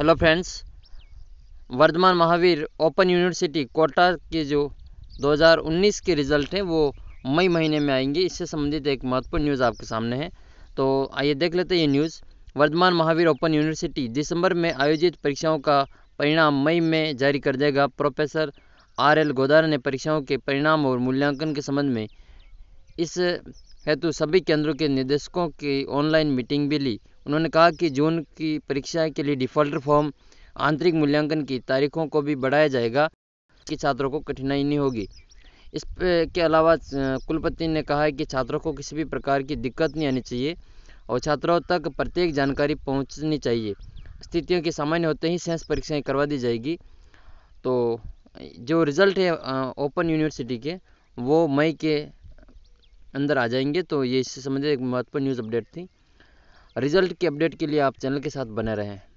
hello friends Vardhman Mahaveer open university Kota के जो 2019 के रिज़ल्ट हैं वो मई महीने में आएंगे इससे संबंधित एक महत्वपूर्ण न्यूज़ आपके सामने है तो आइए देख लेते हैं ये news Vardhman Mahaveer open university दिसंबर में आयोजित परीक्षाओं का परिणाम मई में जारी कर देगा प्रोफेसर आर एल गोदारा ने परीक्षाओं के परिणाम और मूल्यांकन के संबंध में इस हेतु तो सभी केंद्रों के निदेशकों की ऑनलाइन मीटिंग भी ली उन्होंने कहा कि जून की परीक्षा के लिए डिफॉल्टर फॉर्म आंतरिक मूल्यांकन की तारीखों को भी बढ़ाया जाएगा कि छात्रों को कठिनाई नहीं होगी इस के अलावा कुलपति ने कहा है कि छात्रों को किसी भी प्रकार की दिक्कत नहीं आनी चाहिए और छात्रों तक प्रत्येक जानकारी पहुंचनी चाहिए स्थितियों के सामान्य होते ही सेंस परीक्षाएं करवा दी जाएगी तो जो रिज़ल्ट है ओपन यूनिवर्सिटी के वो मई के अंदर आ जाएंगे तो ये इससे संबंधित एक महत्वपूर्ण न्यूज़ अपडेट थी रिजल्ट की अपडेट के लिए आप चैनल के साथ बने रहें